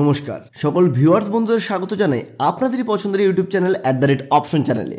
নমস্কার সকল ভিউয়ার্স বন্ধুদের স্বাগত জানাই আপনাদেরই পছন্দের YouTube channel at the rate option চ্যানেলে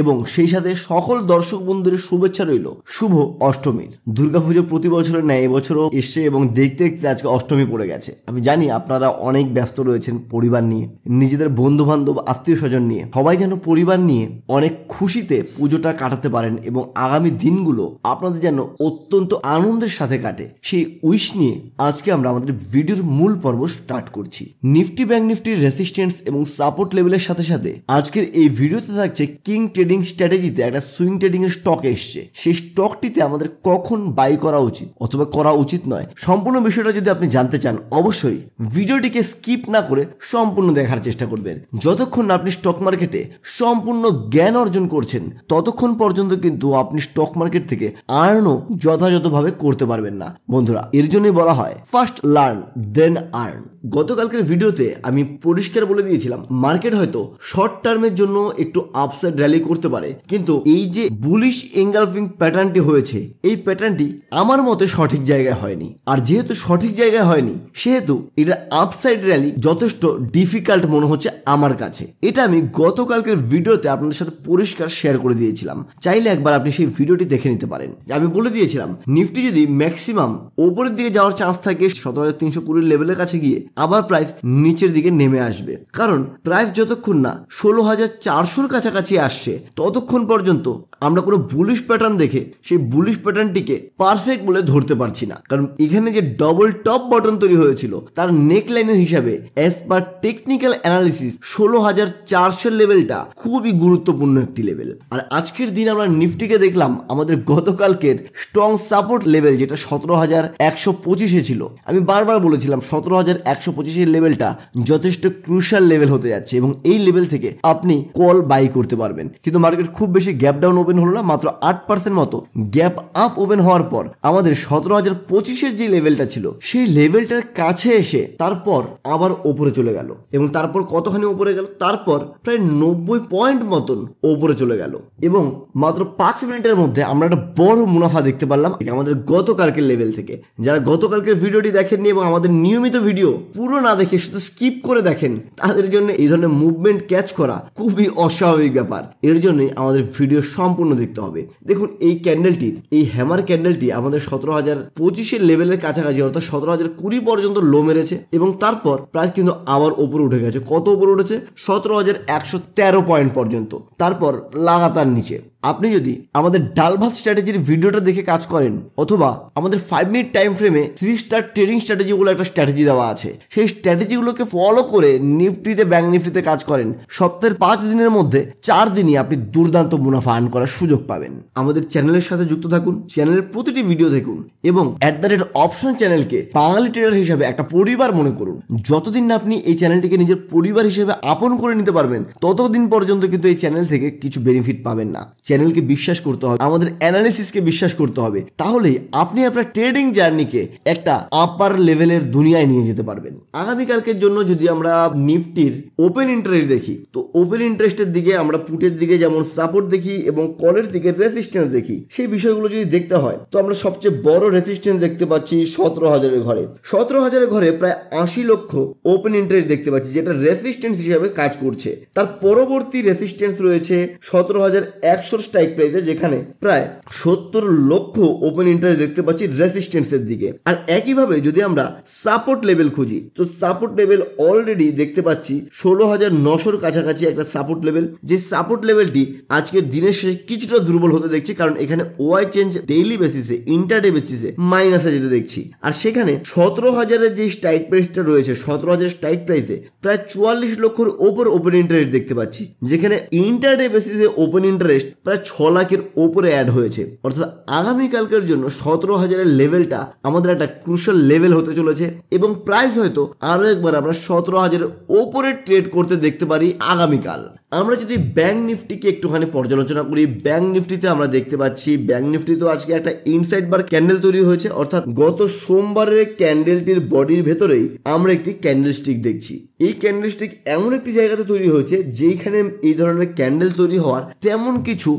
এবং সেই সাথে সকল দর্শক বন্ধুদের শুভেচ্ছা রইল শুভ অষ্টমীর দুর্গাপুজো প্রতি বছরের ন্যায় এবছরও এসছে এবং দেখতে দেখতে আজকে অষ্টমী পড়ে গেছে আমি জানি আপনারা অনেক ব্যস্ত রয়েছেন পরিবার নিয়ে নিজেদের বন্ধু বান্ধব আত্মীয় স্বজন নিয়ে সবাই যেন পরিবার নিয়ে অনেক খুশিতে পুজোটা কাটাতে পারেন এবং আগামী দিনগুলো আপনাদের যেন অত্যন্ত আনন্দের সাথে কাটে সেই উইশ নিয়ে আজকে আমরা আমাদের ভিডিওর মূল পর্ব স্টার্ট করছি নিফটি ব্যাংক নিফটির রেসিস্টেন্স এবং সাপোর্ট লেভেলের সাথে সাথে আজকের এই ভিডিওতে থাকছে কিং ট্রেডিং স্ট্র্যাটেজিতে একটা সুইং ট্রেডিং এর স্টক এসছে সেই স্টকটিতে আমাদের কখন বাই করা উচিত অথবা করা উচিত নয় সম্পূর্ণ বিষয়টা যদি আপনি জানতে চান অবশ্যই ভিডিওটিকে স্কিপ না করে সম্পূর্ণ দেখার চেষ্টা করবেন যতক্ষণ আপনি স্টক মার্কেটে সম্পূর্ণ জ্ঞান অর্জন করছেন ততক্ষণ পর্যন্ত কিন্তু আপনি স্টক মার্কেট থেকে আর্নও যথাযথভাবে করতে পারবেন না বন্ধুরা এর জন্যই বলা হয় ফার্স্ট লার্ন দেন আর্ন গতকালকের ভিডিওতে আমি পরিষ্কার বলে দিয়েছিলাম মার্কেট হয়তো শর্ট টার্মের জন্য একটু আপসাইড র্যালি করছে করতে পারে কিন্তু এই যে বুলিশ এঙ্গালফিং প্যাটার্নটি হয়েছে এই প্যাটার্নটি আমার মতে সঠিক জায়গায় হয়নি আর যেহেতু সঠিক জায়গায় হয়নি সেহেতু এটা আপসাইড র্যালি যথেষ্ট ডিফিকাল্ট মনে হচ্ছে আমার কাছে এটা আমি গতকালকের ভিডিওতে আপনাদের সাথে পরিষ্কার শেয়ার করে দিয়েছিলাম চাইলে একবার আপনি সেই ভিডিওটি দেখে নিতে পারেন আমি বলে দিয়েছিলাম নিফটি যদি ম্যাক্সিমাম ওপরের দিকে যাওয়ার চান্স থাকে সতেরো হাজার তিনশো কুড়ির লেভেলের কাছে গিয়ে আবার প্রাইস নিচের দিকে নেমে আসবে কারণ প্রাইস যতক্ষণ না ষোলো হাজার চারশোর কাছাকাছি আসছে ততক্ষণ পর্যন্ত আমরা কোনো বুলিশ প্যাটার্ন দেখে সেই বুলিশ প্যাটার্নটিকে পারফেক্ট বলে ধরতে পারছি না কারণ এখানে যে ডবল টপ বটন তৈরি হয়েছিল তার নেক লাইনের হিসাবে অ্যাজ পার টেকনিক্যাল অ্যানালিসিস ষোলো হাজার চারশো লেভেলটা খুবই গুরুত্বপূর্ণ একটি লেভেল আর আজকের দিন আমরা নিফটিকে দেখলাম আমাদের গতকালকের স্ট্রং সাপোর্ট লেভেল যেটা সতেরো হাজার একশো পঁচিশে ছিল আমি বারবার বলেছিলাম সতেরো হাজার একশো পঁচিশের লেভেলটা যথেষ্ট ক্রুশাল লেভেল হতে যাচ্ছে এবং এই লেভেল থেকে আপনি কল বাই করতে পারবেন কিন্তু মার্কেট খুব বেশি গ্যাপ ডাউন ওপেন হলো না মাত্র আট পার্সেন্ট মতো গ্যাপ আপ ওপেন হওয়ার পর আমাদের সতেরো হাজার পঁচিশের যে লেভেলটা ছিল সেই লেভেলটার কাছে এসে তারপর আবার ওপরে চলে গেল এবং তারপর কতখানি ওপরে গেল তারপর প্রায় নব্বই পয়েন্ট মতন ওপরে চলে গেল এবং মাত্র পাঁচ মিনিটের মধ্যে আমরা একটা বড় মুনাফা দেখতে পারলাম আমাদের গতকালকের লেভেল থেকে যারা গতকালকের ভিডিওটি দেখেননি এবং আমাদের নিয়মিত ভিডিও পুরো না দেখে শুধু স্কিপ করে দেখেন তাদের জন্য এই ধরনের মুভমেন্ট ক্যাচ করা খুবই অস্বাভাবিক ব্যাপার এর জন্য আমাদের ভিডিও সম্পূর্ণ সম্পূর্ণ দেখতে হবে দেখুন এই ক্যান্ডেলটি এই হ্যামার ক্যান্ডেলটি আমাদের সতেরো হাজার পঁচিশের লেভেলের কাছাকাছি অর্থাৎ সতেরো হাজার কুড়ি পর্যন্ত লো মেরেছে এবং তারপর প্রাইস কিন্তু আবার ওপরে উঠে গেছে কত উপরে উঠেছে সতেরো হাজার একশো তেরো পয়েন্ট পর্যন্ত তারপর লাগাতার নিচে আপনি যদি আমাদের ডালভাত স্ট্র্যাটেজির ভিডিওটা দেখে কাজ করেন অথবা আমাদের ফাইভ মিনিট টাইম ফ্রেমে থ্রি স্টার ট্রেডিং স্ট্র্যাটেজি বলে একটা স্ট্র্যাটেজি দেওয়া আছে সেই স্ট্র্যাটেজিগুলোকে ফলো করে নিফটিতে ব্যাঙ্ক নিফটিতে কাজ করেন সপ্তাহের পাঁচ দিনের মধ্যে চার দিনই আপনি দুর্দান্ত মুনাফা আর্ন করার সুযোগ পাবেন আমাদের চ্যানেলের সাথে যুক্ত থাকুন চ্যানেলের প্রতিটি ভিডিও দেখুন এবং অ্যাট দ্য রেট অপশন চ্যানেলকে বাঙালি ট্রেডার হিসেবে একটা পরিবার মনে করুন যতদিন না আপনি এই চ্যানেলটিকে নিজের পরিবার হিসেবে আপন করে নিতে পারবেন ততদিন পর্যন্ত কিন্তু এই চ্যানেল থেকে কিছু বেনিফিট পাবেন না চ্যানেলকে বিশ্বাস করতে হবে আমাদের অ্যানালিসিসকে বিশ্বাস করতে হবে তাহলেই আপনি আপনার ট্রেডিং জার্নিকে একটা আপার লেভেলের দুনিয়ায় নিয়ে যেতে পারবেন আগামীকালকের জন্য যদি আমরা নিফটির ওপেন ইন্টারেস্ট দেখি তো ওপেন ইন্টারেস্টের দিকে আমরা পুটের দিকে যেমন সাপোর্ট দেখি এবং কলের দিকে রেসিস্ট্যান্স দেখি সেই বিষয়গুলো যদি দেখতে হয় তো আমরা সবচেয়ে বড় রেসিস্ট্যান্স দেখতে পাচ্ছি সতেরো হাজারের ঘরে সতেরো হাজারের ঘরে প্রায় আশি লক্ষ ওপেন ইন্টারেস্ট দেখতে পাচ্ছি যেটা রেসিস্ট্যান্স হিসাবে কাজ করছে তার পরবর্তী রেসিস্ট্যান্স রয়েছে সতেরো হাজার একশো একশো স্ট্রাইক প্রাইজের যেখানে প্রায় সত্তর লক্ষ ওপেন ইন্টারেস্ট দেখতে পাচ্ছি রেসিস্টেন্সের দিকে আর একইভাবে যদি আমরা সাপোর্ট লেভেল খুঁজি তো সাপোর্ট লেভেল অলরেডি দেখতে পাচ্ছি ষোলো হাজার নশোর কাছাকাছি একটা সাপোর্ট লেভেল যে সাপোর্ট লেভেলটি আজকের দিনের শেষে কিছুটা দুর্বল হতে দেখছি কারণ এখানে ওয়াই চেঞ্জ ডেইলি বেসিসে ইন্টারডে বেসিসে মাইনাসে যেতে দেখছি আর সেখানে সতেরো হাজারের যে স্ট্রাইক প্রাইসটা রয়েছে সতেরো হাজার স্ট্রাইক প্রাইসে প্রায় চুয়াল্লিশ লক্ষর ওপর ওপেন ইন্টারেস্ট দেখতে পাচ্ছি যেখানে ইন্টারডে বেসিসে ওপেন ইন্টারেস্ট প্রায় ছ লাখের ওপরে অ্যাড হয়েছে অর্থাৎ আগামীকালকের জন্য সতেরো হাজারের লেভেলটা আমাদের একটা ক্রুশাল লেভেল হতে চলেছে এবং প্রাইস হয়তো আরও একবার আমরা সতেরো হাজারের ওপরে ট্রেড করতে দেখতে পারি আগামীকাল আমরা যদি ব্যাঙ্ক নিফটিকে একটুখানি পর্যালোচনা করি ব্যাঙ্ক নিফটিতে আমরা দেখতে পাচ্ছি ব্যাঙ্ক নিফটি তো আজকে একটা ইনসাইড বার ক্যান্ডেল তৈরি হয়েছে অর্থাৎ গত সোমবারের ক্যান্ডেলটির বডির ভেতরেই আমরা একটি ক্যান্ডেল স্টিক দেখছি এই ক্যান্ডেল স্টিক এমন একটি জায়গাতে তৈরি হয়েছে যেখানে এই ধরনের ক্যান্ডেল তৈরি হওয়ার তেমন কিছু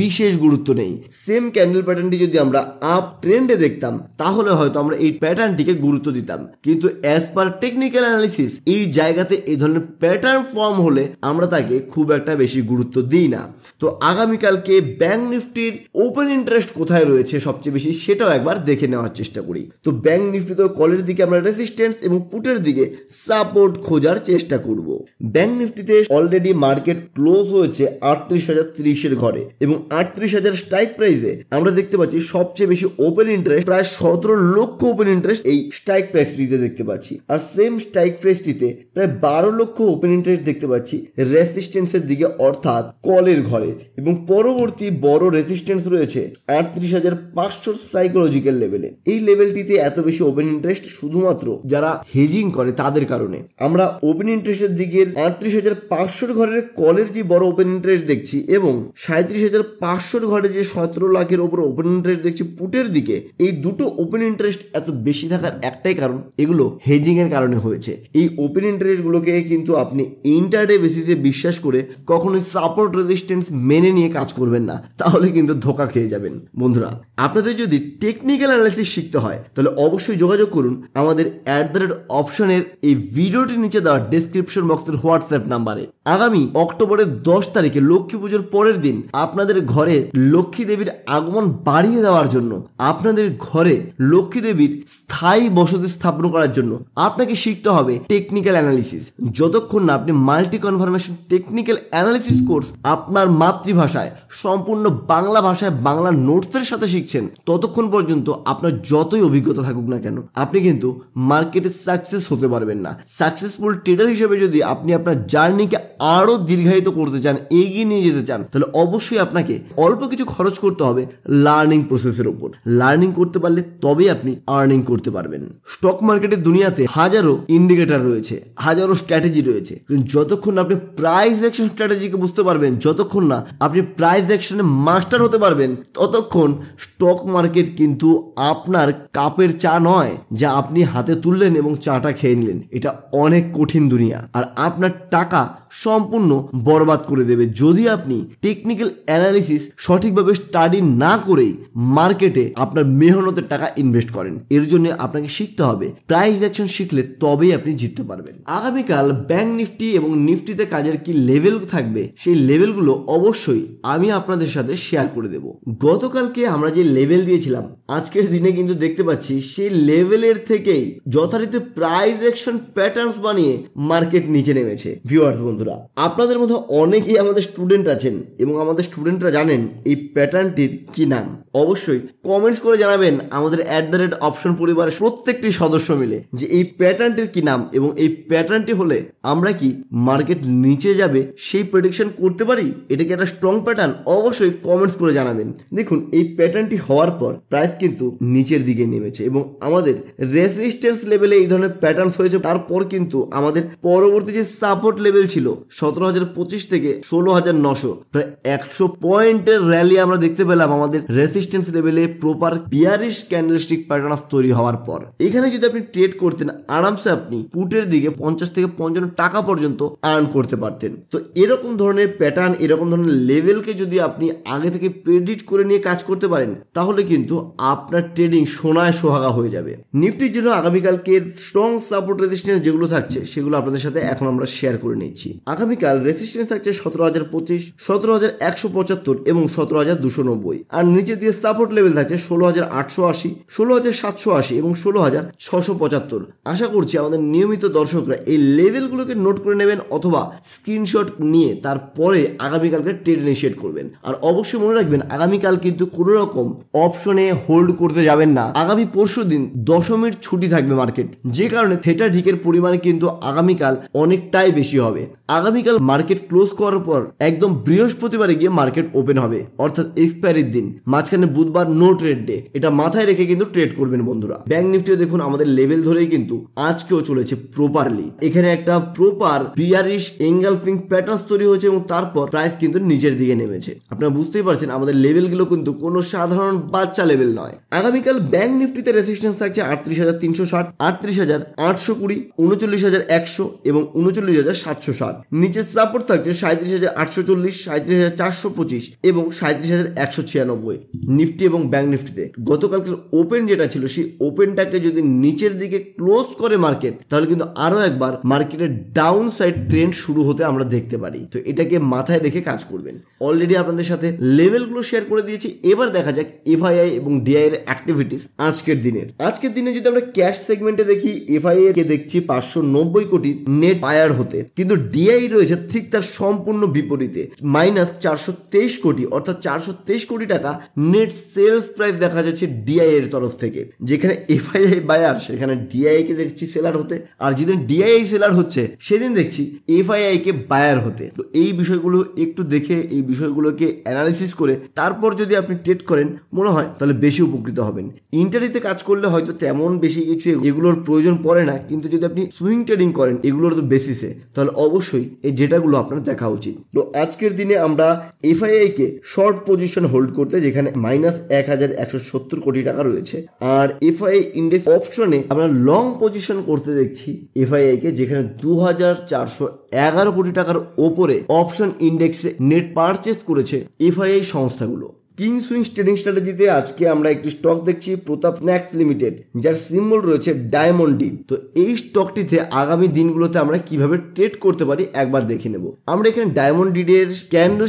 বিশেষ গুরুত্ব নেই সেম ক্যান্ডেল প্যাটার্নটি যদি আমরা আপ ট্রেন্ডে দেখতাম তাহলে হয়তো আমরা এই প্যাটার্নটিকে গুরুত্ব দিতাম কিন্তু অ্যাজ পার টেকনিক্যাল অ্যানালিসিস এই জায়গাতে এই ধরনের প্যাটার্ন ফর্ম হলে আমরা তাকে খুব একটা বেশি গুরুত্ব দিই না তো আগামীকালকে ব্যাঙ্ক নিফটির ওপেন ইন্টারেস্ট কোথায় রয়েছে সবচেয়ে বেশি সেটাও একবার দেখে নেওয়ার চেষ্টা করি তো ব্যাঙ্ক নিফটি তো কলের দিকে আমরা রেসিস্টেন্স এবং পুটের দিকে সাপোর্ট খোঁজার চেষ্টা করব ব্যাঙ্ক নিফটিতে অলরেডি মার্কেট ক্লোজ হয়েছে আটত্রিশ হাজার তিরিশের ঘরে এবং আটত্রিশ হাজার স্ট্রাইক প্রাইসে আমরা দেখতে পাচ্ছি সবচেয়ে বেশি ওপেন ইন্টারেস্ট প্রায় সতেরো লক্ষ ওপেন ইন্টারেস্ট এই স্ট্রাইক প্রাইসটিতে দেখতে পাচ্ছি আর সেম স্ট্রাইক প্রাইসটিতে প্রায় বারো লক্ষ ওপেন ইন্টারেস্ট দেখতে পাচ্ছি রেসিস্টেন্স রেজিস্টেন্সের দিকে অর্থাৎ কলের ঘরে এবং পরবর্তী বড় রেজিস্টেন্স রয়েছে আটত্রিশ হাজার পাঁচশো সাইকোলজিক্যাল লেভেলে এই লেভেলটিতে এত বেশি ওপেন ইন্টারেস্ট শুধুমাত্র যারা হেজিং করে তাদের কারণে আমরা ওপেন ইন্টারেস্টের দিকে আটত্রিশ হাজার পাঁচশোর ঘরের কলের যে বড় ওপেন ইন্টারেস্ট দেখছি এবং সাঁত্রিশ হাজার পাঁচশোর ঘরে যে সতেরো লাখের ওপর ওপেন ইন্টারেস্ট দেখছি পুটের দিকে এই দুটো ওপেন ইন্টারেস্ট এত বেশি থাকার একটাই কারণ এগুলো হেজিং এর কারণে হয়েছে এই ওপেন ইন্টারেস্টগুলোকে কিন্তু আপনি ইন্টারডে বেসিসে বিশ্বাস করে করে কখনোই সাপোর্ট রেজিস্ট্যান্স মেনে নিয়ে কাজ করবেন না তাহলে কিন্তু ধোকা খেয়ে যাবেন বন্ধুরা আপনাদের যদি টেকনিক্যাল অ্যানালিসিস শিখতে হয় তাহলে অবশ্যই যোগাযোগ করুন আমাদের অ্যাট দ্য রেট অপশনের এই ভিডিওটির নিচে দেওয়া ডিসক্রিপশন বক্সের হোয়াটসঅ্যাপ নাম্বারে আগামী অক্টোবরের দশ তারিখে লক্ষ্মী পুজোর পরের দিন আপনাদের ঘরে লক্ষ্মী দেবীর আগমন বাড়িয়ে দেওয়ার জন্য আপনাদের ঘরে লক্ষ্মী দেবীর স্থায়ী বসতি স্থাপন করার জন্য আপনাকে শিখতে হবে টেকনিক্যাল অ্যানালিসিস যতক্ষণ না আপনি multi confirmation technique technical analysis course আপনার মাতৃভাষায় সম্পূর্ণ বাংলা ভাষায় বাংলা নোটসের সাথে শিখছেন ততক্ষণ পর্যন্ত আপনার যতই অভিজ্ঞতা থাকুক না কেন আপনি কিন্তু মার্কেটে সাকসেস হতে পারবেন না সাকসেসফুল ট্রেডার হিসেবে যদি আপনি আপনার জার্নিকে আরও দীর্ঘায়িত করতে চান এগিয়ে নিয়ে যেতে চান তাহলে অবশ্যই আপনাকে অল্প কিছু খরচ করতে হবে লার্নিং প্রসেসের উপর লার্নিং করতে পারলে তবেই আপনি আর্নিং করতে পারবেন স্টক মার্কেটের দুনিয়াতে হাজারো ইন্ডিকেটার রয়েছে হাজারো স্ট্র্যাটেজি রয়েছে কিন্তু যতক্ষণ আপনি প্রাইস অ্যাকশন স্ট্র্যাটেজিকে বুঝতে পারবেন যতক্ষণ না আপনি প্রাইস অ্যাকশনে মাস্টার হতে পারবেন ততক্ষণ স্টক মার্কেট কিন্তু আপনার কাপের চা নয় যা আপনি হাতে তুললেন এবং চাটা খেয়ে নিলেন এটা অনেক কঠিন দুনিয়া আর আপনার টাকা সম্পূর্ণ বরবাদ করে দেবে যদি আপনি টেকনিক্যাল অ্যানালিসিস সঠিকভাবে স্টাডি না করেই মার্কেটে আপনার মেহনতের টাকা ইনভেস্ট করেন এর জন্য আপনাকে শিখতে হবে প্রাইস অ্যাকশন শিখলে তবেই আপনি জিততে পারবেন আগামীকাল ব্যাংক নিফটি এবং নিফটিতে কাজের কি লেভেল লেভেল থাকবে সেই লেভেলগুলো অবশ্যই আমি আপনাদের সাথে শেয়ার করে দেব গতকালকে আমরা যে লেভেল দিয়েছিলাম আজকের দিনে কিন্তু দেখতে পাচ্ছি সেই লেভেলের থেকেই যথারীতি প্রাইজ একশন প্যাটার্নস বানিয়ে মার্কেট নিচে নেমেছে ভিউয়ার্স বন্ধুরা আপনাদের মধ্যে অনেকেই আমাদের স্টুডেন্ট আছেন এবং আমাদের স্টুডেন্টরা জানেন এই প্যাটার্নটির কি নাম অবশ্যই কমেন্টস করে জানাবেন আমাদের অ্যাট দ্য রেট অপশন পরিবারের প্রত্যেকটি সদস্য মিলে যে এই প্যাটার্নটির কি নাম এবং এই প্যাটার্নটি হলে আমরা কি মার্কেট নিচে যাবে সেই প্রেডিকশন করতে পারি এটা কি একটা স্ট্রং প্যাটার্ন অবশ্যই কমেন্টস করে জানাবেন দেখুন এই প্যাটার্নটি হওয়ার পর প্রাইস কিন্তু নিচের দিকে নেমেছে এবং আমাদের রেসিস্টেন্স লেভেলে এই ধরনের প্যাটার্নস হয়েছে তারপর কিন্তু আমাদের পরবর্তী যে সাপোর্ট লেভেল ছিল সতেরো হাজার পঁচিশ থেকে ষোলো হাজার নশো প্রায় একশো পয়েন্টের র্যালি আমরা দেখতে পেলাম আমাদের রেসিস্টেন্স লেভেলে প্রপার পিয়ারিশ ক্যান্ডেলস্টিক প্যাটার্ন তৈরি হওয়ার পর এখানে যদি আপনি ট্রেড করতেন আরামসে আপনি পুটের দিকে পঞ্চাশ থেকে পঞ্চান্ন টাকা পর্যন্ত আর্ন করতে পারতেন তো এরকম ধরনের প্যাটার্ন এরকম ধরনের লেভেলকে যদি আপনি আগে থেকে প্রেডিট করে নিয়ে কাজ করতে পারেন তাহলে কিন্তু আপনার ট্রেডিং সোনায় সোহাগা হয়ে যাবে নিফটির জন্য আগামীকালকে স্ট্রং সাপোর্ট রেজিস্ট্রেন্স যেগুলো থাকছে সেগুলো আপনাদের সাথে এখন আমরা শেয়ার করে নিচ্ছি আগামীকাল রেজিস্ট্রেন্স থাকছে সতেরো হাজার পঁচিশ সতেরো হাজার একশো পঁচাত্তর এবং সতেরো হাজার দুশো নব্বই আর নিচে দিয়ে সাপোর্ট লেভেল থাকছে ষোলো হাজার আটশো আশি ষোলো হাজার সাতশো আশি এবং ষোলো হাজার ছশো পঁচাত্তর আশা করছি আমাদের নিয়মিত দর্শকরা এই লেভেলগুলোকে নোট করে নেবেন অথবা স্ক্রিনশট স্ক্রিনশট নিয়ে তারপরে আগামীকালকে ট্রেড ইনিশিয়েট করবেন আর অবশ্যই মনে রাখবেন আগামীকাল কিন্তু কোনো রকম অপশনে হোল্ড করতে যাবেন না আগামী পরশু দিন দশমীর ছুটি থাকবে মার্কেট যে কারণে থেটা ঢিকের পরিমাণ কিন্তু আগামীকাল অনেকটাই বেশি হবে আগামীকাল মার্কেট ক্লোজ করার পর একদম বৃহস্পতিবারে গিয়ে মার্কেট ওপেন হবে অর্থাৎ এক্সপায়ারির দিন মাঝখানে বুধবার নো ট্রেড ডে এটা মাথায় রেখে কিন্তু ট্রেড করবেন বন্ধুরা ব্যাংক নিফটিও দেখুন আমাদের লেভেল ধরেই কিন্তু আজকেও চলেছে প্রপারলি এখানে একটা প্রপার বিয়ারিশ এঙ্গালফিং প্যাটার্ন তৈরি হয়েছে এবং তারপর প্রাইস কিন্তু নিচের দিকে নেমেছে আপনারা বুঝতেই পারছেন আমাদের লেভেলগুলো কিন্তু কোনো সাধারণ বাচ্চা লেভেল নয় আগামীকাল ব্যাংক নিফটিতে রেসিস্টেন্স থাকছে আটত্রিশ হাজার তিনশো ষাট আটত্রিশ হাজার আটশো কুড়ি উনচল্লিশ হাজার একশো এবং উনচল্লিশ হাজার সাতশো ষাট নিচের সাপোর্ট থাকছে সাঁত্রিশ হাজার আটশো চল্লিশ সাঁত্রিশ হাজার চারশো পঁচিশ এবং সাঁত্রিশ হাজার একশো ছিয়ানব্বই নিফটি এবং ব্যাংক নিফটিতে গতকালকের ওপেন যেটা ছিল সেই ওপেনটাকে যদি নিচের দিকে ক্লোজ করে মার্কেট তাহলে কিন্তু আরও একবার মার্কেটের ডাউন সাইড ট্রেন্ড শুরু হতে আমরা দেখি দেখতে পারি তো এটাকে মাথায় রেখে কাজ করবেন অলরেডি আপনাদের সাথে লেভেলগুলো শেয়ার করে দিয়েছি এবার দেখা যাক এফআইআই এবং ডিআই এর অ্যাক্টিভিটিস আজকের দিনের আজকের দিনে যদি আমরা ক্যাশ সেগমেন্টে দেখি এফআইআই কে দেখছি পাঁচশো নব্বই কোটি নেট পায়ার হতে কিন্তু ডিআই রয়েছে ঠিক তার সম্পূর্ণ বিপরীতে মাইনাস চারশো তেইশ কোটি অর্থাৎ চারশো তেইশ কোটি টাকা নেট সেলস প্রাইস দেখা যাচ্ছে ডিআই এর তরফ থেকে যেখানে এফআইআই বায়ার সেখানে ডিআই কে দেখছি সেলার হতে আর যেদিন ডিআই সেলার হচ্ছে সেদিন দেখছি এফআইআই কে বায়ার ফায়ার হতে তো এই বিষয়গুলো একটু দেখে এই বিষয়গুলোকে অ্যানালিসিস করে তারপর যদি আপনি ট্রেড করেন মনে হয় তাহলে বেশি উপকৃত হবেন ইন্টারিতে কাজ করলে হয়তো তেমন বেশি কিছু এগুলোর প্রয়োজন পড়ে না কিন্তু যদি আপনি সুইং ট্রেডিং করেন এগুলোর তো বেসিসে তাহলে অবশ্যই এই ডেটাগুলো আপনার দেখা উচিত তো আজকের দিনে আমরা এফআইআই কে শর্ট পজিশন হোল্ড করতে যেখানে মাইনাস এক হাজার একশো সত্তর কোটি টাকা রয়েছে আর এফআইআই ইন্ডেক্স অপশনে আমরা লং পজিশন করতে দেখছি এফআইআই কে যেখানে দু হাজার চারশো এগারো কোটি টাকার ওপরে অপশন ইন্ডেক্সে নেট পারচেস করেছে এফআইআই সংস্থাগুলো কিং সুইং ট্রেডিং স্ট্র্যাটেজিতে আজকে আমরা একটি স্টক দেখছি প্রতাপ স্ন্যাক্স লিমিটেড যার সিম্বল রয়েছে ডায়মন্ড ডি তো এই স্টকটিতে আগামী দিনগুলোতে আমরা কিভাবে ট্রেড করতে পারি একবার দেখে নেব আমরা এখানে ডায়মন্ড ডিডের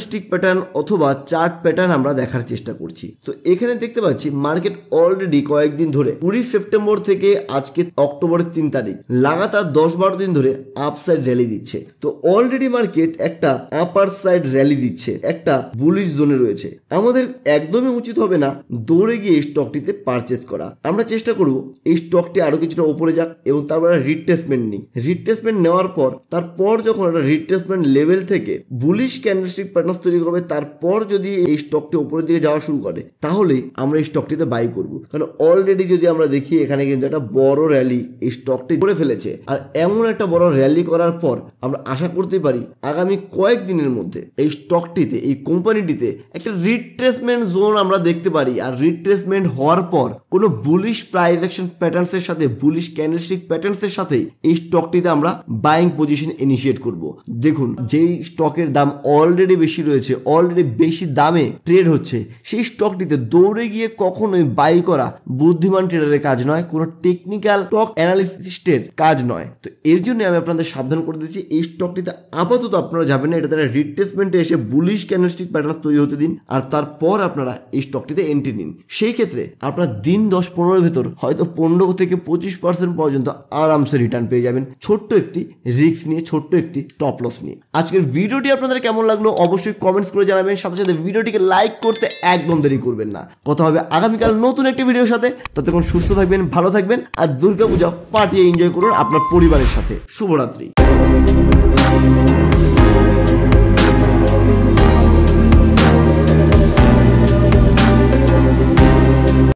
স্টিক প্যাটার্ন অথবা চার্ট প্যাটার্ন আমরা দেখার চেষ্টা করছি তো এখানে দেখতে পাচ্ছি মার্কেট অলরেডি কয়েকদিন ধরে কুড়ি সেপ্টেম্বর থেকে আজকে অক্টোবরের তিন তারিখ লাগাতার দশ বারো দিন ধরে আপসাইড র্যালি দিচ্ছে তো অলরেডি মার্কেট একটা আপার সাইড র্যালি দিচ্ছে একটা বুলিশ জোনে রয়েছে আমাদের একদমই উচিত হবে না দৌড়ে গিয়ে স্টকটিতে পারচেস করা আমরা চেষ্টা করব এই স্টকটি আরও কিছুটা ওপরে যাক এবং তারপর একটা রিট্রেসমেন্ট নিই রিট্রেসমেন্ট নেওয়ার পর তারপর যখন একটা রিট্রেসমেন্ট লেভেল থেকে বুলিশ ক্যান্ডেলস্টিক প্যাটার্ন তৈরি হবে তারপর যদি এই স্টকটি উপরের দিকে যাওয়া শুরু করে তাহলে আমরা এই স্টকটিতে বাই করব কারণ অলরেডি যদি আমরা দেখি এখানে কিন্তু একটা বড় র্যালি এই স্টকটি করে ফেলেছে আর এমন একটা বড় র্যালি করার পর আমরা আশা করতে পারি আগামী কয়েক দিনের মধ্যে এই স্টকটিতে এই কোম্পানিটিতে একটা রিট্রেস রিট্রেসমেন্ট জোন আমরা দেখতে পারি আর রিট্রেসমেন্ট হওয়ার পর কোনো বুলিশ প্রাইস অ্যাকশন প্যাটার্নসের সাথে বুলিশ ক্যান্ডেলস্টিক প্যাটার্নসের সাথে এই স্টকটিতে আমরা বাইং পজিশন ইনিশিয়েট করব দেখুন যেই স্টকের দাম অলরেডি বেশি রয়েছে অলরেডি বেশি দামে ট্রেড হচ্ছে সেই স্টকটিতে দৌড়ে গিয়ে কখনোই বাই করা বুদ্ধিমান ট্রেডারের কাজ নয় কোনো টেকনিক্যাল স্টক অ্যানালিস্টের কাজ নয় তো এর জন্য আমি আপনাদের সাবধান করে দিচ্ছি এই স্টকটিতে আপাতত আপনারা যাবেন না এটা তারা রিট্রেসমেন্টে এসে বুলিশ ক্যান্ডেলস্টিক প্যাটার্ন তৈরি হতে দিন আর তারপর পর আপনারা এই স্টকটিতে এন্ট্রি নিন সেই ক্ষেত্রে আপনার দিন দশ পনেরোর ভেতর হয়তো পনেরো থেকে পঁচিশ পার্সেন্ট পর্যন্ত আরামসে রিটার্ন পেয়ে যাবেন ছোট্ট একটি রিস্ক নিয়ে ছোট্ট একটি টপ লস নিয়ে আজকের ভিডিওটি আপনাদের কেমন লাগলো অবশ্যই কমেন্টস করে জানাবেন সাথে সাথে ভিডিওটিকে লাইক করতে একদম দেরি করবেন না কথা হবে আগামীকাল নতুন একটি ভিডিওর সাথে ততক্ষণ সুস্থ থাকবেন ভালো থাকবেন আর দুর্গাপূজা ফাটিয়ে এনজয় করুন আপনার পরিবারের সাথে শুভরাত্রি